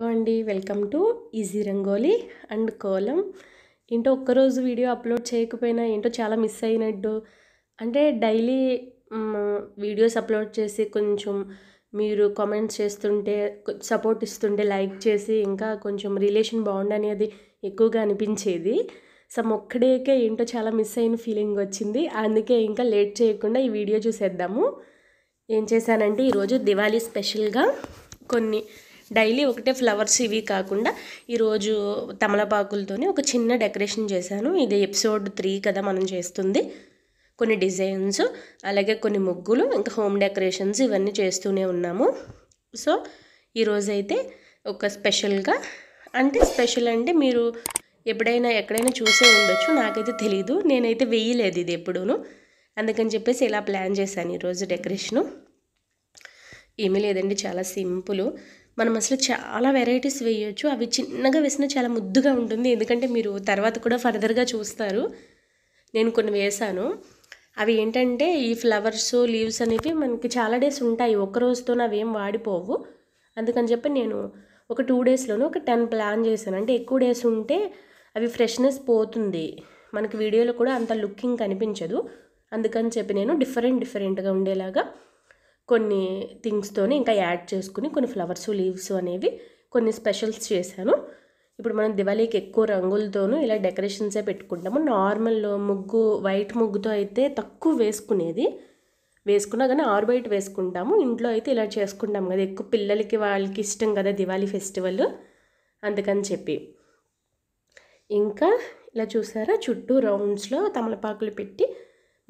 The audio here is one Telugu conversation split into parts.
హలో అండి welcome to easy rangoli and kolam ఏంటో ఒక్కరోజు వీడియో అప్లోడ్ చేయకపోయినా ఏంటో చాలా మిస్ అయినట్టు అంటే డైలీ వీడియోస్ అప్లోడ్ చేసి కొంచెం మీరు కామెంట్స్ చేస్తుంటే సపోర్ట్ ఇస్తుంటే లైక్ చేసి ఇంకా కొంచెం రిలేషన్ బాండ్ అనేది ఎక్కువగా అనిపించేది సమ్ ఒక్కడేకే ఏంటో చాలా మిస్ అయిన ఫీలింగ్ వచ్చింది అందుకే ఇంకా లేట్ చేయకుండా ఈ వీడియో చూసేద్దాము ఏం చేశానంటే ఈరోజు దివాళీ స్పెషల్గా కొన్ని డైలీ ఒకటే ఫ్లవర్స్ ఇవి కాకుండా ఈరోజు తమలపాకులతోనే ఒక చిన్న డెకరేషన్ చేశాను ఇది ఎపిసోడ్ త్రీ కదా మనం చేస్తుంది కొన్ని డిజైన్స్ అలాగే కొన్ని ముగ్గులు ఇంకా హోమ్ డెకరేషన్స్ ఇవన్నీ చేస్తూనే ఉన్నాము సో ఈరోజైతే ఒక స్పెషల్గా అంటే స్పెషల్ అంటే మీరు ఎప్పుడైనా ఎక్కడైనా చూసే ఉండొచ్చు నాకైతే తెలీదు నేనైతే వేయలేదు ఇది ఎప్పుడూను అందుకని చెప్పేసి ఇలా ప్లాన్ చేశాను ఈరోజు డెకరేషను ఏమీ లేదండి చాలా సింపుల్ మనం అసలు చాలా వెరైటీస్ వేయొచ్చు అవి చిన్నగా వేసినా చాలా ముద్దుగా ఉంటుంది ఎందుకంటే మీరు తర్వాత కూడా ఫర్దర్గా చూస్తారు నేను కొన్ని వేసాను అవి ఏంటంటే ఈ ఫ్లవర్స్ లీవ్స్ అనేవి మనకి చాలా డేస్ ఉంటాయి ఒక రోజుతో ఏం వాడిపోవు అందుకని చెప్పి నేను ఒక టూ డేస్లోనే ఒక టెన్ ప్లాన్ చేశాను అంటే ఎక్కువ డేస్ ఉంటే అవి ఫ్రెష్నెస్ పోతుంది మనకి వీడియోలో కూడా అంత లుకింగ్ కనిపించదు అందుకని చెప్పి నేను డిఫరెంట్ డిఫరెంట్గా ఉండేలాగా కొన్ని థింగ్స్తోని ఇంకా యాడ్ చేసుకుని కొన్ని ఫ్లవర్స్ లీవ్స్ అనేవి కొన్ని స్పెషల్స్ చేశాను ఇప్పుడు మనం దివాళీకి ఎక్కువ రంగులతోనూ ఇలా డెకరేషన్సే పెట్టుకుంటాము నార్మల్ ముగ్గు వైట్ ముగ్గుతో అయితే తక్కువ వేసుకునేది వేసుకున్నా కానీ ఆరు బయట వేసుకుంటాము ఇంట్లో అయితే ఇలా చేసుకుంటాం కదా ఎక్కువ పిల్లలకి వాళ్ళకి ఇష్టం కదా దివాళీ ఫెస్టివల్ అందుకని చెప్పి ఇంకా ఇలా చూసారా చుట్టూ రౌండ్స్లో తమలపాకులు పెట్టి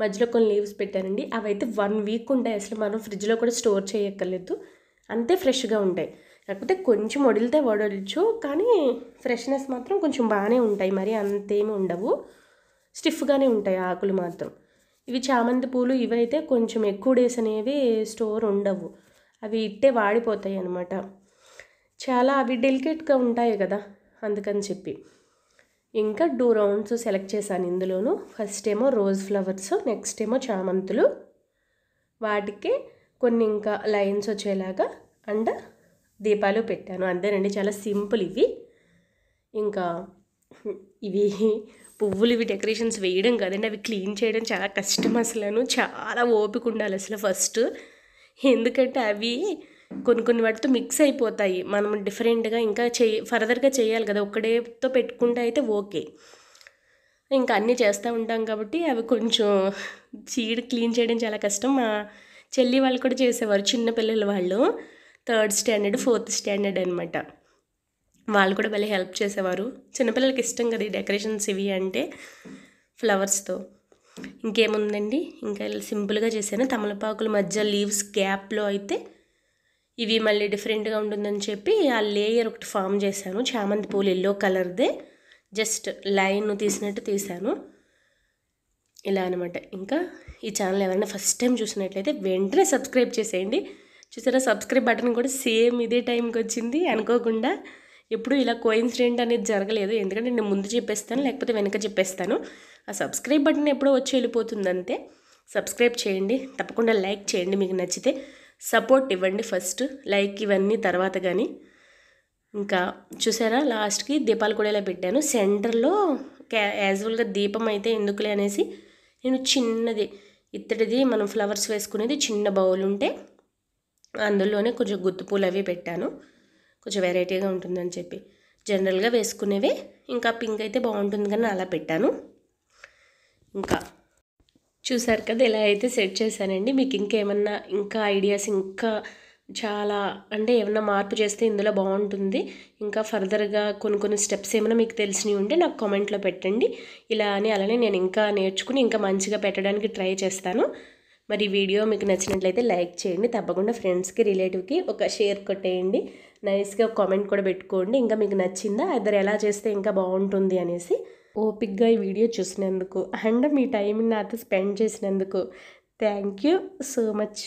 మధ్యలో కొన్ని లీవ్స్ పెట్టానండి అవి అయితే వన్ వీక్ ఉంటాయి అసలు మనం ఫ్రిడ్జ్లో కూడా స్టోర్ చేయక్కర్లేదు అంతే ఫ్రెష్గా ఉంటాయి కాకపోతే కొంచెం వడిలితే వడలచ్చు కానీ ఫ్రెష్నెస్ మాత్రం కొంచెం బాగానే ఉంటాయి మరి అంతేమి ఉండవు స్టిఫ్గానే ఉంటాయి ఆకులు మాత్రం ఇవి చామంతి పూలు ఇవైతే కొంచెం ఎక్కువ డేస్ అనేవి స్టోర్ ఉండవు అవి ఇట్టే వాడిపోతాయి అన్నమాట చాలా అవి డెలికేట్గా ఉంటాయి కదా అందుకని చెప్పి ఇంకా టూ రౌండ్స్ సెలెక్ట్ చేశాను ఇందులోను ఫస్ట్ ఏమో రోజ్ ఫ్లవర్స్ నెక్స్ట్ ఏమో చామంతులు వాటికి కొన్ని ఇంకా లైన్స్ వచ్చేలాగా అండ్ దీపాలు పెట్టాను అంతేనండి చాలా సింపుల్ ఇవి ఇంకా ఇవి పువ్వులు ఇవి డెకరేషన్స్ వేయడం కాదండి అవి క్లీన్ చేయడం చాలా కష్టం అసలు చాలా ఓపిక ఉండాలి అసలు ఫస్ట్ ఎందుకంటే అవి కొన్ని కొన్ని వాటితో మిక్స్ అయిపోతాయి మనం డిఫరెంట్గా ఇంకా చే ఫర్దర్గా చేయాలి కదా ఒక్కడేతో పెట్టుకుంటే అయితే ఓకే ఇంకా అన్నీ చేస్తూ ఉంటాం కాబట్టి అవి కొంచెం చీడ క్లీన్ చేయడం చాలా కష్టం మా చెల్లి వాళ్ళు కూడా చేసేవారు చిన్నపిల్లల వాళ్ళు థర్డ్ స్టాండర్డ్ ఫోర్త్ స్టాండర్డ్ అనమాట వాళ్ళు కూడా భలే హెల్ప్ చేసేవారు చిన్నపిల్లలకి ఇష్టం కదా ఈ డెకరేషన్స్ ఇవి అంటే ఫ్లవర్స్తో ఇంకేముందండి ఇంకా సింపుల్గా చేశాను తమలపాకుల మధ్య లీవ్స్ గ్యాప్లో అయితే ఇవి మళ్ళీ డిఫరెంట్గా ఉంటుందని చెప్పి ఆ లేయర్ ఒకటి ఫామ్ చేశాను చామంతి పూలు ఎల్లో కలర్దే జస్ట్ లైన్ తీసినట్టు తీశాను ఇలా అనమాట ఇంకా ఈ ఛానల్ ఎవరైనా ఫస్ట్ టైం చూసినట్లయితే వెంటనే సబ్స్క్రైబ్ చేసేయండి చూసారా సబ్స్క్రైబ్ బటన్ కూడా సేమ్ ఇదే టైంకి వచ్చింది అనుకోకుండా ఎప్పుడు ఇలా కోయిన్సిడెంట్ అనేది జరగలేదు ఎందుకంటే నేను ముందు చెప్పేస్తాను లేకపోతే వెనక చెప్పేస్తాను ఆ సబ్స్క్రైబ్ బటన్ ఎప్పుడో వచ్చి వెళ్ళిపోతుంది అంతే సబ్స్క్రైబ్ చేయండి తప్పకుండా లైక్ చేయండి మీకు నచ్చితే సపోర్ట్ ఇవ్వండి ఫస్ట్ లైక్ ఇవన్నీ తర్వాత కానీ ఇంకా చూసారా లాస్ట్కి దీపాలు కూడా ఇలా పెట్టాను సెంటర్లో యాజువల్గా దీపం అయితే ఎందుకులే అనేసి నేను చిన్నది ఇత్తడిది మనం ఫ్లవర్స్ వేసుకునేది చిన్న బౌల్ ఉంటే అందులోనే కొంచెం గుత్తుపూలు అవి పెట్టాను కొంచెం వెరైటీగా ఉంటుందని చెప్పి జనరల్గా వేసుకునేవి ఇంకా పింక్ అయితే బాగుంటుంది కానీ అలా పెట్టాను ఇంకా చూసారు కదా ఇలా అయితే సెట్ చేశానండి మీకు ఇంకేమన్నా ఇంకా ఐడియాస్ ఇంకా చాలా అంటే ఏమన్నా మార్పు చేస్తే ఇందులో బాగుంటుంది ఇంకా ఫర్దర్గా కొన్ని కొన్ని స్టెప్స్ ఏమైనా మీకు తెలిసినవి ఉంటే నాకు కామెంట్లో పెట్టండి ఇలా అని అలానే నేను ఇంకా నేర్చుకుని ఇంకా మంచిగా పెట్టడానికి ట్రై చేస్తాను మరి వీడియో మీకు నచ్చినట్లయితే లైక్ చేయండి తప్పకుండా ఫ్రెండ్స్కి రిలేటివ్కి ఒక షేర్ కొట్టేయండి నైస్గా కామెంట్ కూడా పెట్టుకోండి ఇంకా మీకు నచ్చిందా ఇద్దరు ఎలా చేస్తే ఇంకా బాగుంటుంది అనేసి ఓపిక్గా ఈ వీడియో చూసినందుకు అండ్ మీ టైం నాతో స్పెండ్ చేసినందుకు థ్యాంక్ యూ సో మచ్